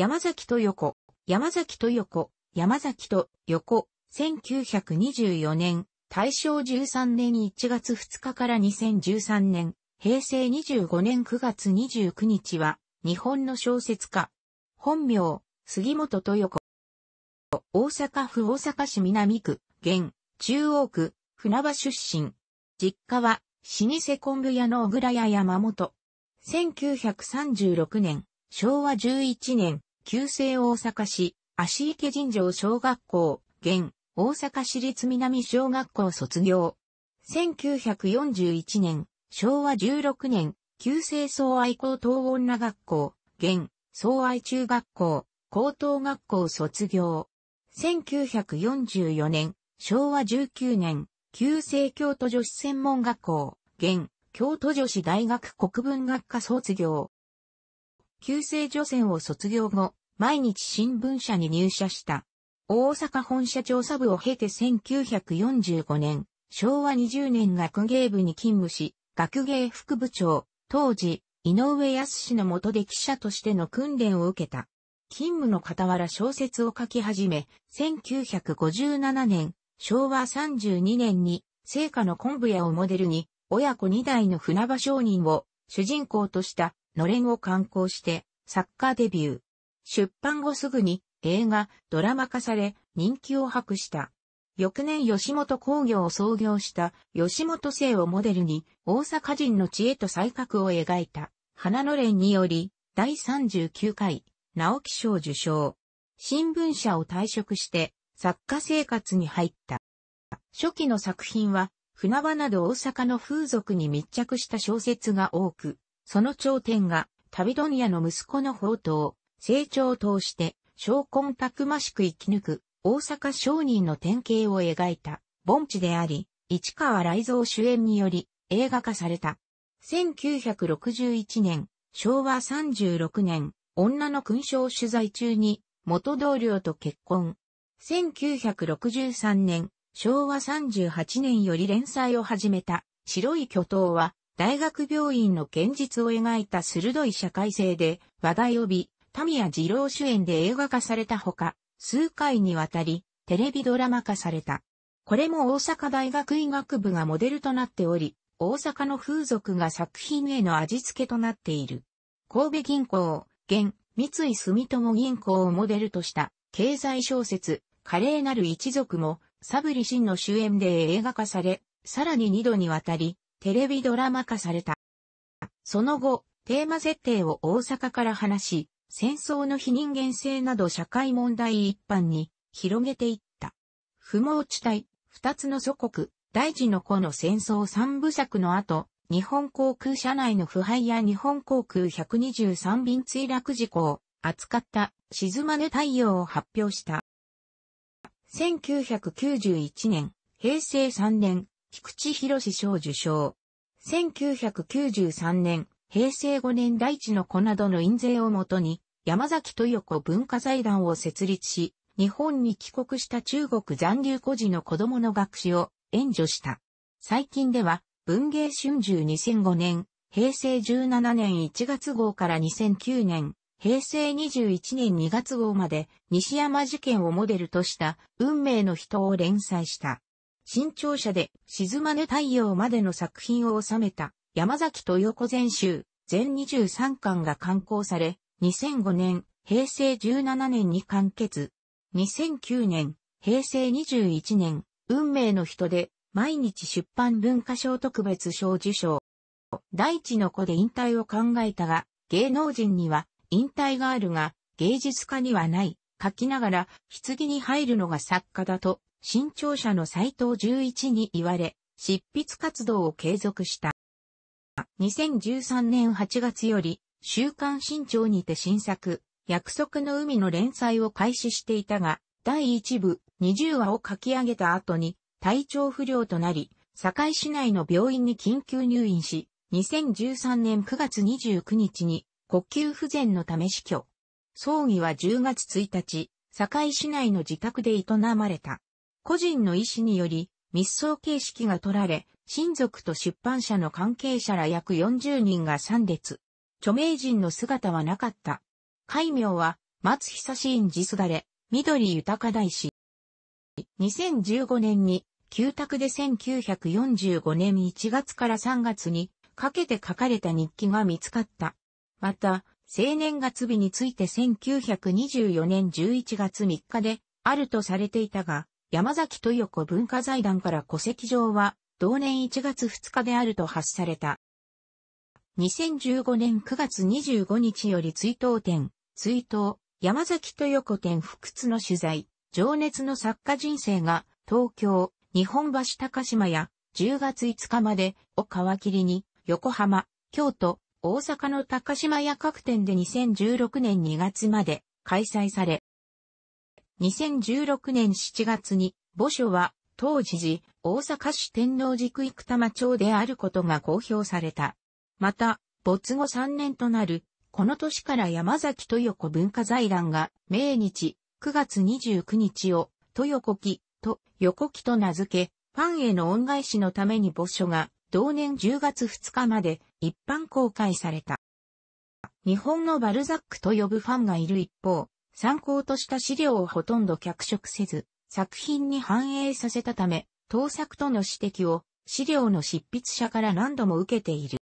山崎と横、山崎と横、山崎と横、1924年、大正13年1月2日から2013年、平成25年9月29日は、日本の小説家。本名、杉本豊子。大阪府大阪市南区、現、中央区、船場出身。実家は、老舗昆布屋の小倉屋山本。1936年、昭和11年、旧制大阪市、足池尋常小学校、現、大阪市立南小学校卒業。1941年、昭和16年、旧制総愛高等女学校、現、総愛中学校、高等学校卒業。1944年、昭和19年、旧制京都女子専門学校、現、京都女子大学国文学科卒業。旧制女専を卒業後、毎日新聞社に入社した。大阪本社調査部を経て1945年、昭和20年学芸部に勤務し、学芸副部長、当時、井上康の下で記者としての訓練を受けた。勤務の傍ら小説を書き始め、1957年、昭和32年に、聖火の昆布屋をモデルに、親子2代の船場商人を主人公としたのれんを刊行して、作家デビュー。出版後すぐに映画、ドラマ化され人気を博した。翌年吉本工業を創業した吉本生をモデルに大阪人の知恵と才覚を描いた花の連により第39回直木賞受賞。新聞社を退職して作家生活に入った。初期の作品は船場など大阪の風俗に密着した小説が多く、その頂点が旅問屋の息子の宝刀、成長を通して、昇魂たくましく生き抜く、大阪商人の典型を描いた、盆地であり、市川雷蔵主演により、映画化された。1961年、昭和36年、女の勲章取材中に、元同僚と結婚。1963年、昭和38年より連載を始めた、白い巨頭は、大学病院の現実を描いた鋭い社会性で話題を呼び、ミヤ二郎主演で映画化されたほか、数回にわたり、テレビドラマ化された。これも大阪大学医学部がモデルとなっており、大阪の風俗が作品への味付けとなっている。神戸銀行、現、三井住友銀行をモデルとした経済小説、華麗なる一族も、サブリシンの主演で映画化され、さらに二度にわたり、テレビドラマ化された。その後、テーマ設定を大阪から話し、戦争の非人間性など社会問題一般に広げていった。不毛地帯、二つの祖国、大地の子の戦争三部作の後、日本航空社内の腐敗や日本航空123便墜落事故を扱った静まね太陽を発表した。1991年、平成3年、菊池博士賞受賞。1993年、平成5年大地の子などの印税をもとに、山崎豊子文化財団を設立し、日本に帰国した中国残留孤児の子供の学習を援助した。最近では、文芸春秋2005年、平成17年1月号から2009年、平成21年2月号まで西山事件をモデルとした運命の人を連載した。新潮社で静まぬ太陽までの作品を収めた山崎豊子全集、全23巻が刊行され、2005年、平成17年に完結。2009年、平成21年、運命の人で、毎日出版文化賞特別賞受賞。大地の子で引退を考えたが、芸能人には引退があるが、芸術家にはない。書きながら、棺に入るのが作家だと、新潮社の斎藤十一に言われ、執筆活動を継続した。2013年8月より、週刊新潮にて新作、約束の海の連載を開始していたが、第1部、20話を書き上げた後に、体調不良となり、堺市内の病院に緊急入院し、2013年9月29日に、呼吸不全のため死去。葬儀は10月1日、堺市内の自宅で営まれた。個人の意思により、密葬形式が取られ、親族と出版社の関係者ら約40人が参列。著名人の姿はなかった。戒名は、松久志院寺すだれ、緑豊大師。2015年に、旧宅で1945年1月から3月にかけて書かれた日記が見つかった。また、青年月日について1924年11月3日であるとされていたが、山崎豊子文化財団から戸籍上は同年1月2日であると発された。2015年9月25日より追悼展、追悼、山崎豊子展不屈の取材、情熱の作家人生が、東京、日本橋高島や、10月5日まで、を皮切りに、横浜、京都、大阪の高島屋各店で2016年2月まで開催され、2016年7月に、墓所は当時時、大阪市天王寺区生玉町であることが公表された。また、没後3年となる、この年から山崎豊子文化財団が、明日、9月29日を、豊子木と、横木と名付け、ファンへの恩返しのために墓所が、同年10月2日まで、一般公開された。日本のバルザックと呼ぶファンがいる一方、参考とした資料をほとんど脚色せず、作品に反映させたため、盗作との指摘を資料の執筆者から何度も受けている。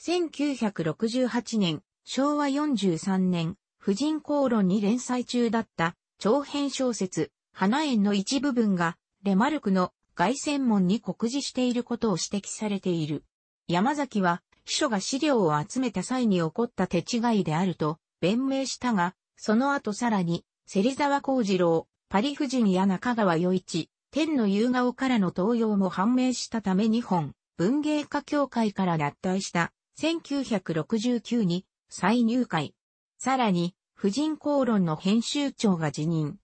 1968年、昭和43年、婦人公論に連載中だった長編小説、花園の一部分が、レマルクの外専門に告示していることを指摘されている。山崎は、秘書が資料を集めた際に起こった手違いであると、弁明したが、その後さらに、芹沢幸次郎、パリ夫人や中川余一、天の夕顔からの登用も判明したため日本文芸家協会から脱退した1969に再入会。さらに、婦人公論の編集長が辞任。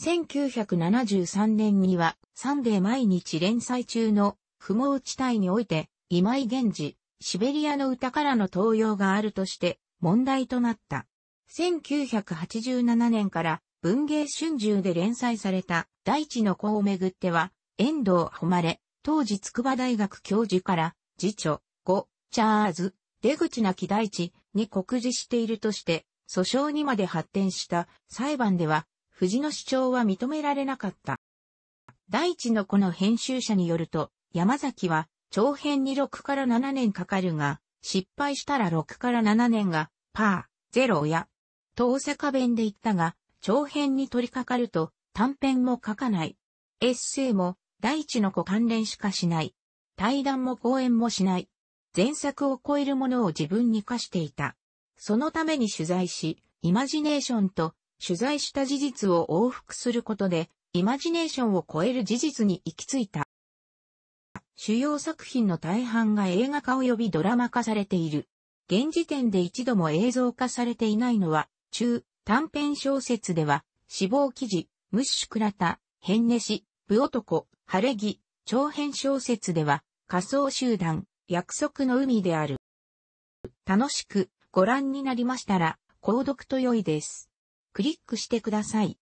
1973年には、サンデー毎日連載中の、不毛地帯において、今井源氏、シベリアの歌からの登用があるとして、問題となった。1987年から、文芸春秋で連載された大地の子をめぐっては、遠藤誉れ、当時筑波大学教授から、次女、5、チャーズ、出口なき大地に告示しているとして、訴訟にまで発展した裁判では、藤の主張は認められなかった。大地の子の編集者によると、山崎は、長編に6から7年かかるが、失敗したら6から7年が、パー、ゼロや、と大阪弁で言ったが、長編に取り掛かると、短編も書かない。エッセイも、大地の子関連しかしない。対談も講演もしない。前作を超えるものを自分に課していた。そのために取材し、イマジネーションと取材した事実を往復することで、イマジネーションを超える事実に行き着いた。主要作品の大半が映画化及びドラマ化されている。現時点で一度も映像化されていないのは、中、短編小説では、死亡記事、ムッシュクラタ、ヘンネシ、ブ男、晴れ着、長編小説では、仮想集団、約束の海である。楽しくご覧になりましたら、購読と良いです。クリックしてください。